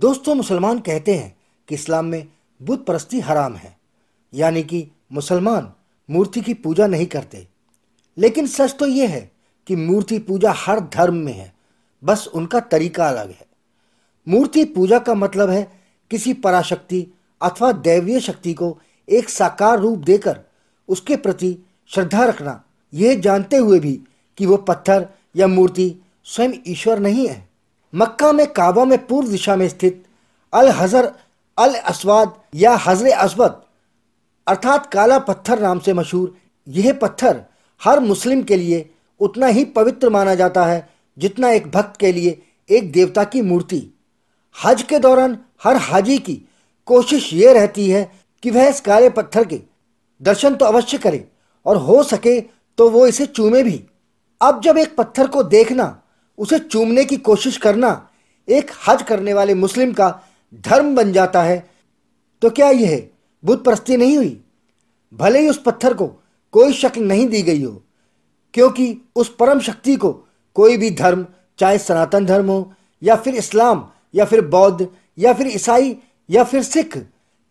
दोस्तों मुसलमान कहते हैं कि इस्लाम में बुत परस्ती हराम है यानी कि मुसलमान मूर्ति की पूजा नहीं करते लेकिन सच तो ये है कि मूर्ति पूजा हर धर्म में है बस उनका तरीका अलग है मूर्ति पूजा का मतलब है किसी पराशक्ति अथवा दैवीय शक्ति को एक साकार रूप देकर उसके प्रति श्रद्धा रखना यह जानते हुए भी कि वो पत्थर या मूर्ति स्वयं ईश्वर नहीं है मक्का में काबा में पूर्व दिशा में स्थित अल हजर अल अस्वाद या हजर अस्वद अर्थात काला पत्थर नाम से मशहूर यह पत्थर हर मुस्लिम के लिए उतना ही पवित्र माना जाता है जितना एक भक्त के लिए एक देवता की मूर्ति हज के दौरान हर हाजी की कोशिश ये रहती है कि वह इस काले पत्थर के दर्शन तो अवश्य करे और हो सके तो वो इसे चूमे भी अब जब एक पत्थर को देखना उसे चूमने की कोशिश करना एक हज करने वाले मुस्लिम का धर्म बन जाता है तो क्या यह बुत परस्ती नहीं हुई भले ही उस पत्थर को कोई शक्ल नहीं दी गई हो क्योंकि उस परम शक्ति को कोई भी धर्म चाहे सनातन धर्म हो या फिर इस्लाम या फिर बौद्ध या फिर ईसाई या फिर सिख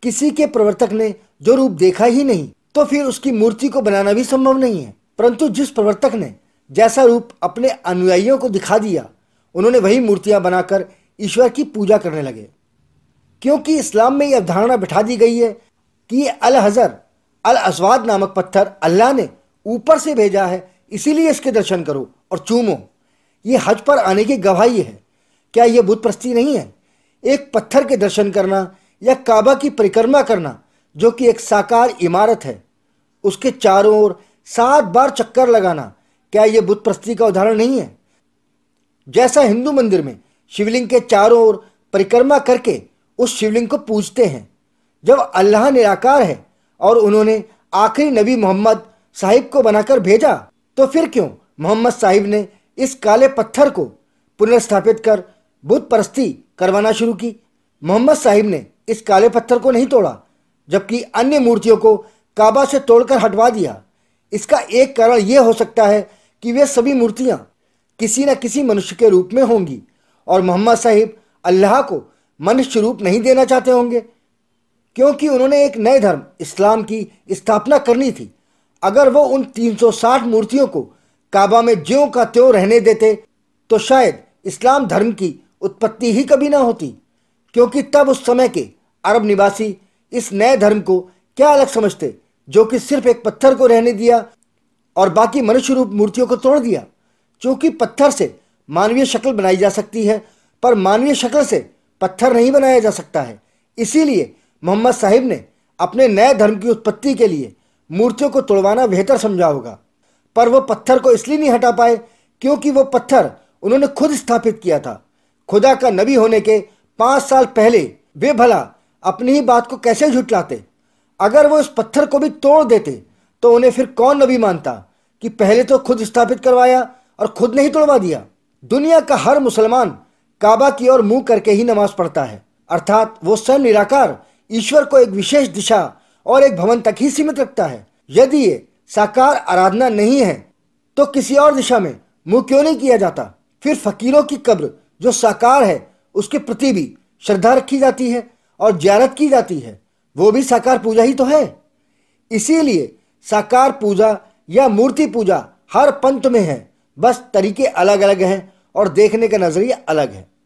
किसी के प्रवर्तक ने जो रूप देखा ही नहीं तो फिर उसकी मूर्ति को बनाना भी संभव नहीं है परंतु जिस प्रवर्तक ने जैसा रूप अपने अनुयायियों को दिखा दिया उन्होंने वही मूर्तियां बनाकर ईश्वर की पूजा करने लगे क्योंकि इस्लाम में यह अवधारणा बिठा दी गई है कि ये अल हज़र अल असवाद नामक पत्थर अल्लाह ने ऊपर से भेजा है इसीलिए इसके दर्शन करो और चूमो ये हज पर आने की गवाही है क्या यह बुत प्रस्ती नहीं है एक पत्थर के दर्शन करना या काबा की परिक्रमा करना जो कि एक साकार इमारत है उसके चारों ओर सात बार चक्कर लगाना क्या यह बुद्ध प्रस्ती का उदाहरण नहीं है जैसा हिंदू मंदिर में शिवलिंग के चारों ओर परिक्रमा करके उस शिवलिंग को पूजते हैं जब अल्लाह निराकार है और उन्होंने आखिरी नबी मोहम्मद साहिब को बनाकर भेजा तो फिर क्यों मोहम्मद साहिब ने इस काले पत्थर को पुनर्स्थापित कर बुद्ध परस्ती करवाना शुरू की मोहम्मद साहिब ने इस काले पत्थर को नहीं तोड़ा जबकि अन्य मूर्तियों को काबा से तोड़कर हटवा दिया इसका एक कारण यह हो सकता है कि वे सभी मूर्तियाँ किसी न किसी मनुष्य के रूप में होंगी और मोहम्मद साहिब अल्लाह को मनुष्य रूप नहीं देना चाहते होंगे क्योंकि उन्होंने एक नए धर्म इस्लाम की स्थापना करनी थी अगर वो उन 360 मूर्तियों को काबा में ज्यों का त्यों रहने देते तो शायद इस्लाम धर्म की उत्पत्ति ही कभी ना होती क्योंकि तब उस समय के अरब निवासी इस नए धर्म को क्या अलग समझते जो कि सिर्फ एक पत्थर को रहने दिया और बाकी मनुष्य रूप मूर्तियों को तोड़ दिया क्योंकि पत्थर से मानवीय शक्ल बनाई जा सकती है पर मानवीय शक्ल से पत्थर नहीं बनाया जा सकता है इसीलिए मोहम्मद साहिब ने अपने नए धर्म की उत्पत्ति के लिए मूर्तियों को तोड़वाना बेहतर समझा होगा पर वो पत्थर को इसलिए नहीं हटा पाए क्योंकि वो पत्थर उन्होंने खुद स्थापित किया था खुदा का नबी होने के पाँच साल पहले वे भला अपनी ही बात को कैसे झुटलाते अगर वो इस पत्थर को भी तोड़ देते तो उन्हें फिर कौन नबी मानता कि पहले तो खुद स्थापित करवाया और खुद नहीं तोड़वा दिया दुनिया का हर मुसलमान काबा की ओर मुंह करके ही नमाज पढ़ता है अर्थात वो स्वयं निराकार ईश्वर को एक विशेष दिशा और एक भवन तक ही सीमित रखता है यदि ये साकार आराधना नहीं है तो किसी और दिशा में मुंह क्यों नहीं किया जाता फिर फकीरों की कब्र जो साकार है उसके प्रति भी श्रद्धा रखी जाती है और ज्यारत की जाती है वो भी साकार पूजा ही तो है इसीलिए साकार पूजा यह मूर्ति पूजा हर पंथ में है बस तरीके अलग अलग हैं और देखने का नज़रिया अलग है